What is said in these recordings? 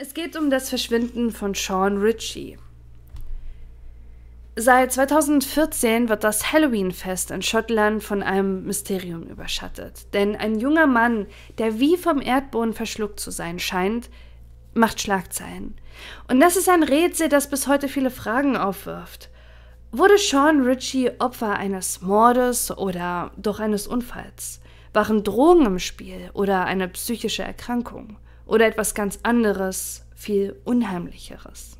Es geht um das Verschwinden von Sean Ritchie. Seit 2014 wird das Halloween-Fest in Schottland von einem Mysterium überschattet. Denn ein junger Mann, der wie vom Erdboden verschluckt zu sein scheint, macht Schlagzeilen. Und das ist ein Rätsel, das bis heute viele Fragen aufwirft. Wurde Sean Ritchie Opfer eines Mordes oder doch eines Unfalls? Waren Drogen im Spiel oder eine psychische Erkrankung? oder etwas ganz anderes, viel Unheimlicheres.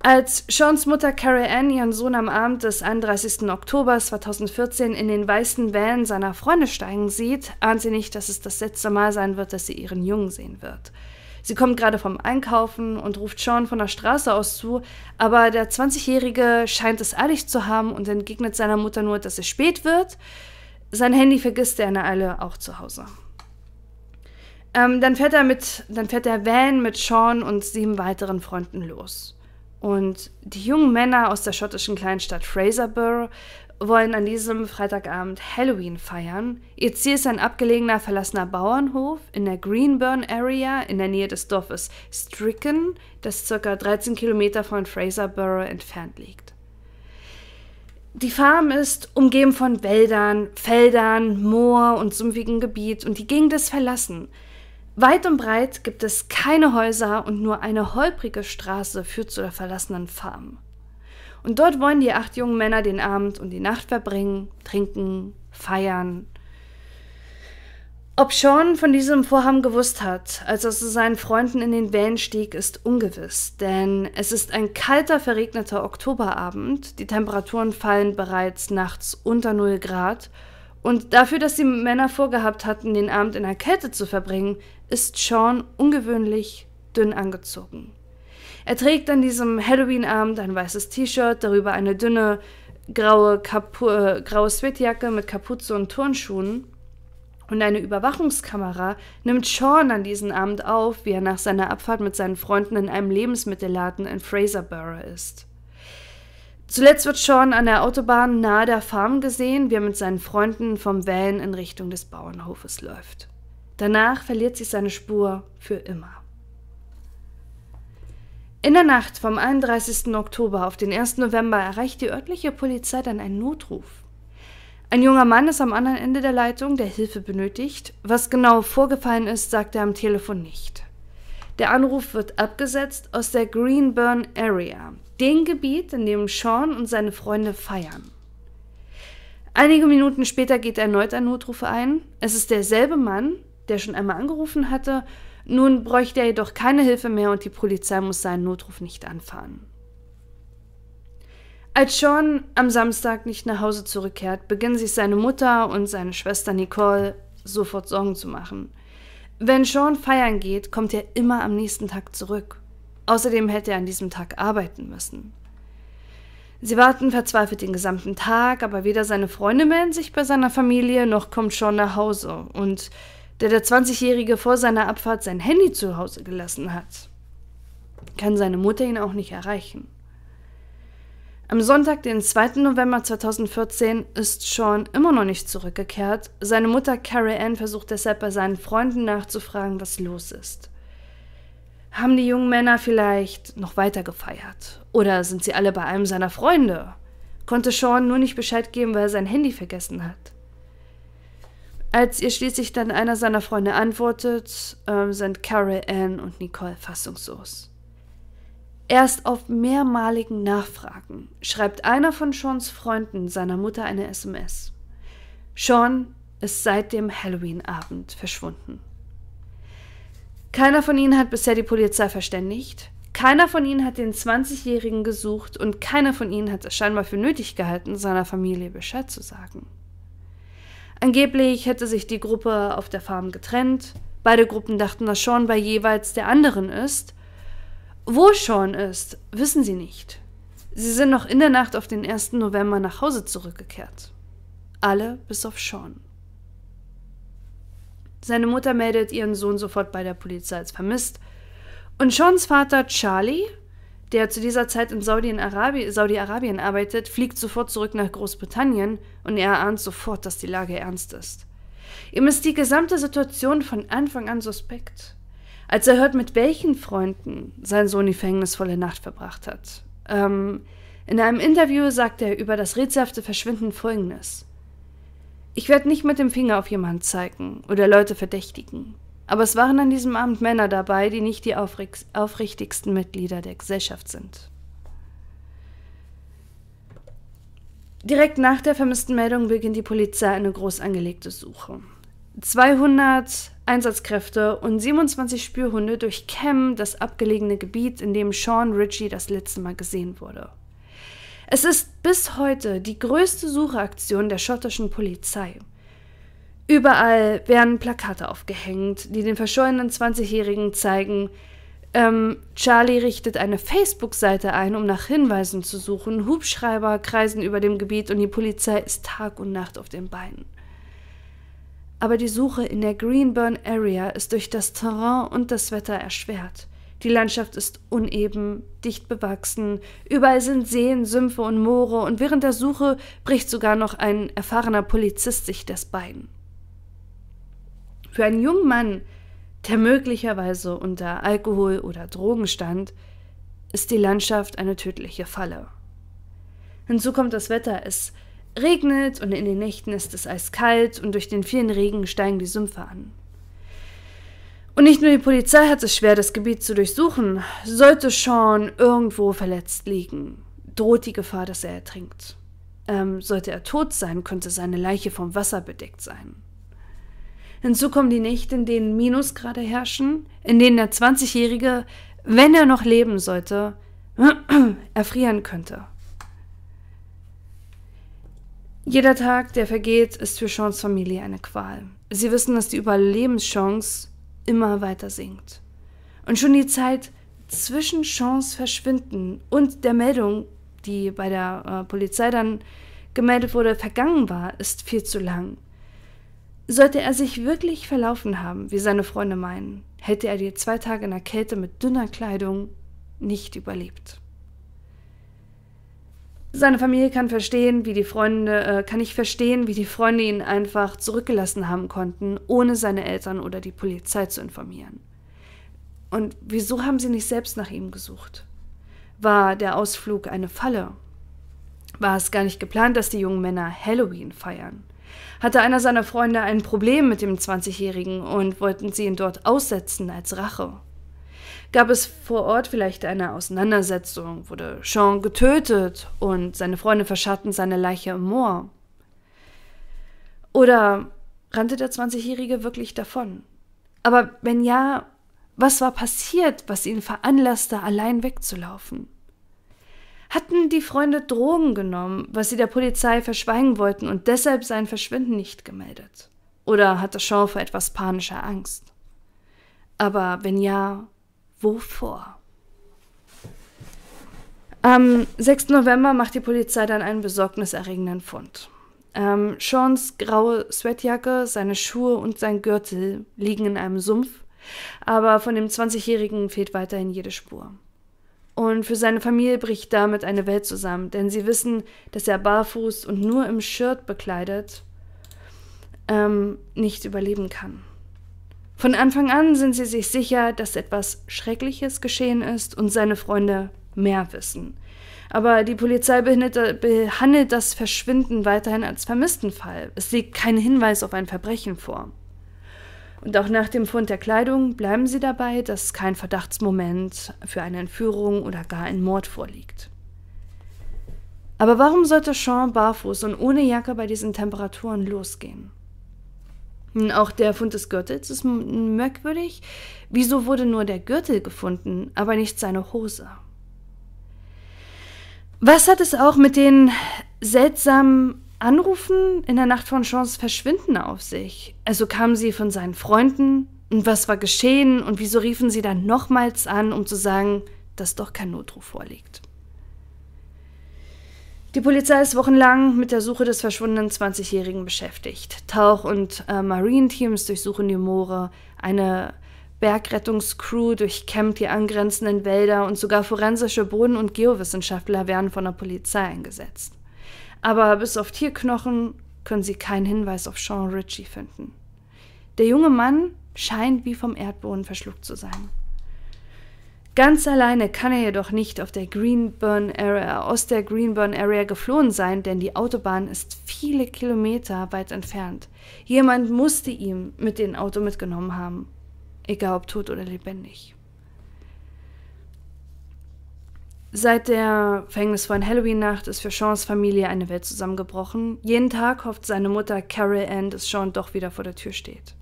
Als Seans Mutter Carrie Ann ihren Sohn am Abend des 31. Oktober 2014 in den weißen Van seiner Freunde steigen sieht, ahnt sie nicht, dass es das letzte Mal sein wird, dass sie ihren Jungen sehen wird. Sie kommt gerade vom Einkaufen und ruft Sean von der Straße aus zu, aber der 20-Jährige scheint es eilig zu haben und entgegnet seiner Mutter nur, dass es spät wird. Sein Handy vergisst er in der Eile auch zu Hause. Ähm, dann fährt er mit, dann fährt der Van mit Sean und sieben weiteren Freunden los. Und die jungen Männer aus der schottischen Kleinstadt Fraserburgh wollen an diesem Freitagabend Halloween feiern. Ihr Ziel ist ein abgelegener verlassener Bauernhof in der Greenburn Area in der Nähe des Dorfes Stricken, das ca. 13 Kilometer von Fraserburgh entfernt liegt. Die Farm ist umgeben von Wäldern, Feldern, Moor und sumpfigem Gebiet und die Gegend ist verlassen. Weit und breit gibt es keine Häuser und nur eine holprige Straße führt zu der verlassenen Farm. Und dort wollen die acht jungen Männer den Abend und die Nacht verbringen, trinken, feiern. Ob Sean von diesem Vorhaben gewusst hat, als er zu seinen Freunden in den Van stieg, ist ungewiss, denn es ist ein kalter, verregneter Oktoberabend, die Temperaturen fallen bereits nachts unter 0 Grad und dafür, dass die Männer vorgehabt hatten, den Abend in der Kälte zu verbringen, ist Sean ungewöhnlich dünn angezogen. Er trägt an diesem Halloween-Abend ein weißes T-Shirt, darüber eine dünne graue, Kapu äh, graue Sweatjacke mit Kapuze und Turnschuhen. Und eine Überwachungskamera nimmt Sean an diesem Abend auf, wie er nach seiner Abfahrt mit seinen Freunden in einem Lebensmittelladen in Fraserburgh ist. Zuletzt wird Sean an der Autobahn nahe der Farm gesehen, wie er mit seinen Freunden vom Van in Richtung des Bauernhofes läuft. Danach verliert sich seine Spur für immer. In der Nacht vom 31. Oktober auf den 1. November erreicht die örtliche Polizei dann einen Notruf. Ein junger Mann ist am anderen Ende der Leitung, der Hilfe benötigt. Was genau vorgefallen ist, sagt er am Telefon nicht. Der Anruf wird abgesetzt aus der Greenburn Area, dem Gebiet, in dem Sean und seine Freunde feiern. Einige Minuten später geht erneut ein Notruf ein. Es ist derselbe Mann, der schon einmal angerufen hatte. Nun bräuchte er jedoch keine Hilfe mehr und die Polizei muss seinen Notruf nicht anfahren. Als Sean am Samstag nicht nach Hause zurückkehrt, beginnen sich seine Mutter und seine Schwester Nicole sofort Sorgen zu machen. Wenn Sean feiern geht, kommt er immer am nächsten Tag zurück. Außerdem hätte er an diesem Tag arbeiten müssen. Sie warten verzweifelt den gesamten Tag, aber weder seine Freunde melden sich bei seiner Familie, noch kommt Sean nach Hause. Und der der 20-Jährige vor seiner Abfahrt sein Handy zu Hause gelassen hat, kann seine Mutter ihn auch nicht erreichen. Am Sonntag, den 2. November 2014, ist Sean immer noch nicht zurückgekehrt. Seine Mutter Carrie Ann versucht deshalb bei seinen Freunden nachzufragen, was los ist. Haben die jungen Männer vielleicht noch weiter gefeiert? Oder sind sie alle bei einem seiner Freunde? Konnte Sean nur nicht Bescheid geben, weil er sein Handy vergessen hat. Als ihr schließlich dann einer seiner Freunde antwortet, äh, sind Carrie Ann und Nicole fassungslos. Erst auf mehrmaligen Nachfragen schreibt einer von Seans Freunden seiner Mutter eine SMS. Sean ist seit dem Halloween-Abend verschwunden. Keiner von ihnen hat bisher die Polizei verständigt, keiner von ihnen hat den 20-Jährigen gesucht und keiner von ihnen hat es scheinbar für nötig gehalten, seiner Familie Bescheid zu sagen. Angeblich hätte sich die Gruppe auf der Farm getrennt, beide Gruppen dachten, dass Sean bei jeweils der anderen ist wo Sean ist, wissen sie nicht. Sie sind noch in der Nacht auf den 1. November nach Hause zurückgekehrt. Alle bis auf Sean. Seine Mutter meldet ihren Sohn sofort bei der Polizei als vermisst. Und Seans Vater Charlie, der zu dieser Zeit in Saudi-Arabien Saudi arbeitet, fliegt sofort zurück nach Großbritannien und er ahnt sofort, dass die Lage ernst ist. Ihm ist die gesamte Situation von Anfang an suspekt. Als er hört, mit welchen Freunden sein Sohn die verhängnisvolle Nacht verbracht hat. Ähm, in einem Interview sagt er über das rätselhafte Verschwinden folgendes. Ich werde nicht mit dem Finger auf jemanden zeigen oder Leute verdächtigen. Aber es waren an diesem Abend Männer dabei, die nicht die aufrichtigsten Mitglieder der Gesellschaft sind. Direkt nach der vermissten Meldung beginnt die Polizei eine groß angelegte Suche. 200 Einsatzkräfte und 27 Spürhunde durchkämmen das abgelegene Gebiet, in dem Sean Ritchie das letzte Mal gesehen wurde. Es ist bis heute die größte Sucheaktion der schottischen Polizei. Überall werden Plakate aufgehängt, die den verschollenen 20-Jährigen zeigen, ähm, Charlie richtet eine Facebook-Seite ein, um nach Hinweisen zu suchen. Hubschreiber kreisen über dem Gebiet und die Polizei ist Tag und Nacht auf den Beinen aber die Suche in der Greenburn Area ist durch das Terrain und das Wetter erschwert. Die Landschaft ist uneben, dicht bewachsen, überall sind Seen, Sümpfe und Moore, und während der Suche bricht sogar noch ein erfahrener Polizist sich das Bein. Für einen jungen Mann, der möglicherweise unter Alkohol oder Drogen stand, ist die Landschaft eine tödliche Falle. Hinzu kommt das Wetter, es regnet und in den Nächten ist es eiskalt und durch den vielen Regen steigen die Sümpfe an. Und nicht nur die Polizei hat es schwer, das Gebiet zu durchsuchen. Sollte Sean irgendwo verletzt liegen, droht die Gefahr, dass er ertrinkt. Ähm, sollte er tot sein, könnte seine Leiche vom Wasser bedeckt sein. Hinzu kommen die Nächte, in denen Minusgrade herrschen, in denen der 20-Jährige, wenn er noch leben sollte, erfrieren könnte. Jeder Tag, der vergeht, ist für Seans Familie eine Qual. Sie wissen, dass die Überlebenschance immer weiter sinkt. Und schon die Zeit zwischen Seans Verschwinden und der Meldung, die bei der äh, Polizei dann gemeldet wurde, vergangen war, ist viel zu lang. Sollte er sich wirklich verlaufen haben, wie seine Freunde meinen, hätte er die zwei Tage in der Kälte mit dünner Kleidung nicht überlebt. Seine Familie kann verstehen, wie die Freunde, äh, kann ich verstehen, wie die Freunde ihn einfach zurückgelassen haben konnten, ohne seine Eltern oder die Polizei zu informieren. Und wieso haben sie nicht selbst nach ihm gesucht? War der Ausflug eine Falle? War es gar nicht geplant, dass die jungen Männer Halloween feiern? Hatte einer seiner Freunde ein Problem mit dem 20-Jährigen und wollten sie ihn dort aussetzen als Rache? gab es vor Ort vielleicht eine Auseinandersetzung, wurde Jean getötet und seine Freunde verscharrten seine Leiche im Moor. Oder rannte der 20-Jährige wirklich davon? Aber wenn ja, was war passiert, was ihn veranlasste, allein wegzulaufen? Hatten die Freunde Drogen genommen, was sie der Polizei verschweigen wollten und deshalb sein Verschwinden nicht gemeldet? Oder hatte Jean vor etwas panischer Angst? Aber wenn ja, wovor? Am 6. November macht die Polizei dann einen besorgniserregenden Fund. Ähm, Seans graue Sweatjacke, seine Schuhe und sein Gürtel liegen in einem Sumpf, aber von dem 20-Jährigen fehlt weiterhin jede Spur. Und für seine Familie bricht damit eine Welt zusammen, denn sie wissen, dass er barfuß und nur im Shirt bekleidet ähm, nicht überleben kann. Von Anfang an sind sie sich sicher, dass etwas Schreckliches geschehen ist und seine Freunde mehr wissen. Aber die Polizei behandelt das Verschwinden weiterhin als Vermisstenfall. Es liegt kein Hinweis auf ein Verbrechen vor. Und auch nach dem Fund der Kleidung bleiben sie dabei, dass kein Verdachtsmoment für eine Entführung oder gar ein Mord vorliegt. Aber warum sollte Sean barfuß und ohne Jacke bei diesen Temperaturen losgehen? Hm, auch der Fund des Gürtels ist merkwürdig. Wieso wurde nur der Gürtel gefunden, aber nicht seine Hose? Was hat es auch mit den seltsamen Anrufen in der Nacht von Chance Verschwinden auf sich? Also kamen sie von seinen Freunden? Und was war geschehen? Und wieso riefen sie dann nochmals an, um zu sagen, dass doch kein Notruf vorliegt? Die Polizei ist wochenlang mit der Suche des verschwundenen 20-Jährigen beschäftigt. Tauch- und äh, Marine-Teams durchsuchen die Moore. Eine Bergrettungscrew durchkämmt die angrenzenden Wälder und sogar forensische Boden- und Geowissenschaftler werden von der Polizei eingesetzt. Aber bis auf Tierknochen können sie keinen Hinweis auf Sean Ritchie finden. Der junge Mann scheint wie vom Erdboden verschluckt zu sein. Ganz alleine kann er jedoch nicht auf der Greenburn Area, aus der Greenburn Area geflohen sein, denn die Autobahn ist viele Kilometer weit entfernt. Jemand musste ihm mit dem Auto mitgenommen haben, egal ob tot oder lebendig. Seit der verhängnisvollen Halloween-Nacht ist für Seans Familie eine Welt zusammengebrochen. Jeden Tag hofft seine Mutter Carol Ann, dass Sean doch wieder vor der Tür steht.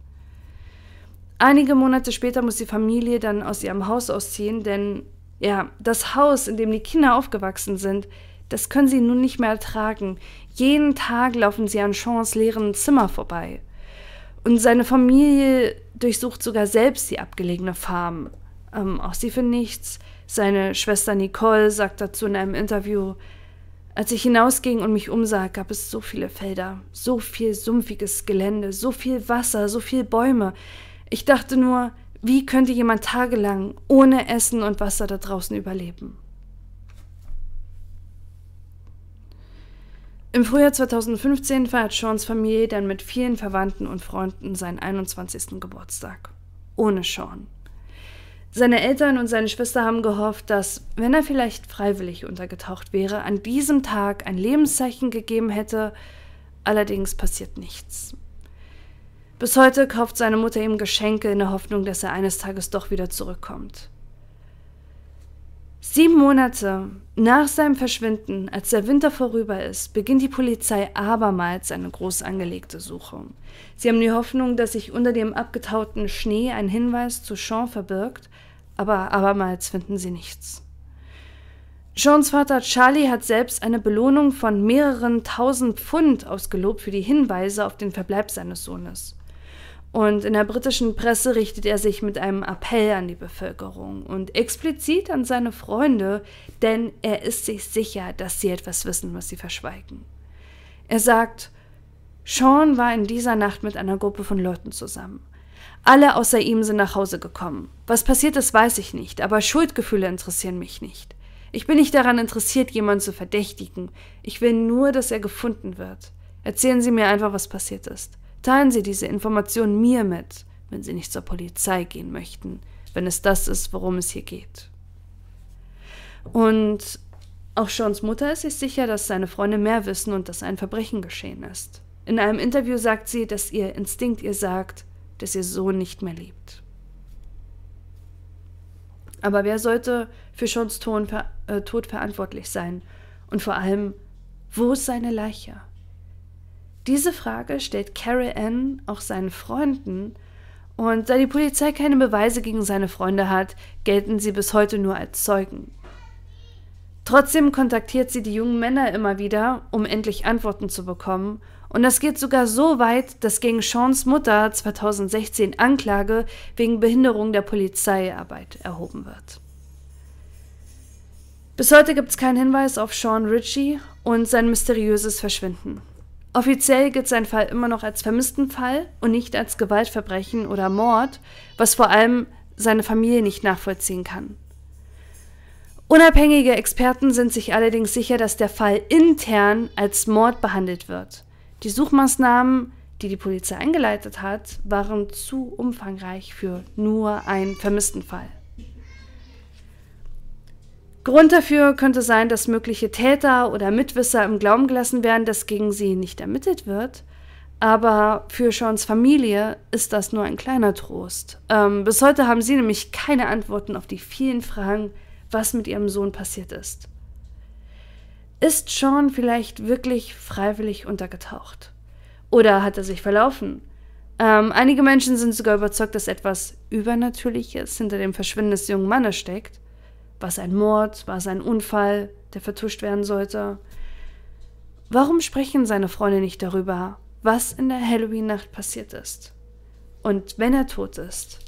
Einige Monate später muss die Familie dann aus ihrem Haus ausziehen, denn ja, das Haus, in dem die Kinder aufgewachsen sind, das können sie nun nicht mehr ertragen. Jeden Tag laufen sie an Chans leeren Zimmer vorbei. Und seine Familie durchsucht sogar selbst die abgelegene Farm. Ähm, auch sie für nichts. Seine Schwester Nicole sagt dazu in einem Interview, als ich hinausging und mich umsah, gab es so viele Felder, so viel sumpfiges Gelände, so viel Wasser, so viel Bäume. Ich dachte nur, wie könnte jemand tagelang ohne Essen und Wasser da draußen überleben? Im Frühjahr 2015 feiert Seans Familie dann mit vielen Verwandten und Freunden seinen 21. Geburtstag. Ohne Sean. Seine Eltern und seine Schwester haben gehofft, dass, wenn er vielleicht freiwillig untergetaucht wäre, an diesem Tag ein Lebenszeichen gegeben hätte. Allerdings passiert nichts. Bis heute kauft seine Mutter ihm Geschenke in der Hoffnung, dass er eines Tages doch wieder zurückkommt. Sieben Monate nach seinem Verschwinden, als der Winter vorüber ist, beginnt die Polizei abermals eine groß angelegte Suche. Sie haben die Hoffnung, dass sich unter dem abgetauten Schnee ein Hinweis zu Sean verbirgt, aber abermals finden sie nichts. Seans Vater Charlie hat selbst eine Belohnung von mehreren tausend Pfund ausgelobt für die Hinweise auf den Verbleib seines Sohnes. Und in der britischen Presse richtet er sich mit einem Appell an die Bevölkerung und explizit an seine Freunde, denn er ist sich sicher, dass sie etwas wissen, was sie verschweigen. Er sagt, Sean war in dieser Nacht mit einer Gruppe von Leuten zusammen. Alle außer ihm sind nach Hause gekommen. Was passiert ist, weiß ich nicht, aber Schuldgefühle interessieren mich nicht. Ich bin nicht daran interessiert, jemanden zu verdächtigen. Ich will nur, dass er gefunden wird. Erzählen Sie mir einfach, was passiert ist. Teilen Sie diese Information mir mit, wenn Sie nicht zur Polizei gehen möchten, wenn es das ist, worum es hier geht. Und auch Seans Mutter ist sich sicher, dass seine Freunde mehr wissen und dass ein Verbrechen geschehen ist. In einem Interview sagt sie, dass ihr Instinkt ihr sagt, dass ihr Sohn nicht mehr liebt. Aber wer sollte für Seans äh, Tod verantwortlich sein? Und vor allem, wo ist seine Leiche? Diese Frage stellt Carol Ann auch seinen Freunden, und da die Polizei keine Beweise gegen seine Freunde hat, gelten sie bis heute nur als Zeugen. Trotzdem kontaktiert sie die jungen Männer immer wieder, um endlich Antworten zu bekommen, und das geht sogar so weit, dass gegen Seans Mutter 2016 Anklage wegen Behinderung der Polizeiarbeit erhoben wird. Bis heute gibt es keinen Hinweis auf Sean Ritchie und sein mysteriöses Verschwinden. Offiziell gilt sein Fall immer noch als Vermisstenfall und nicht als Gewaltverbrechen oder Mord, was vor allem seine Familie nicht nachvollziehen kann. Unabhängige Experten sind sich allerdings sicher, dass der Fall intern als Mord behandelt wird. Die Suchmaßnahmen, die die Polizei eingeleitet hat, waren zu umfangreich für nur einen Vermisstenfall. Grund dafür könnte sein, dass mögliche Täter oder Mitwisser im Glauben gelassen werden, dass gegen sie nicht ermittelt wird. Aber für Seans Familie ist das nur ein kleiner Trost. Ähm, bis heute haben sie nämlich keine Antworten auf die vielen Fragen, was mit ihrem Sohn passiert ist. Ist Sean vielleicht wirklich freiwillig untergetaucht? Oder hat er sich verlaufen? Ähm, einige Menschen sind sogar überzeugt, dass etwas Übernatürliches hinter dem Verschwinden des jungen Mannes steckt. War es ein Mord? War es ein Unfall, der vertuscht werden sollte? Warum sprechen seine Freunde nicht darüber, was in der Halloween-Nacht passiert ist? Und wenn er tot ist,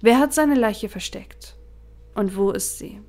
wer hat seine Leiche versteckt? Und wo ist sie?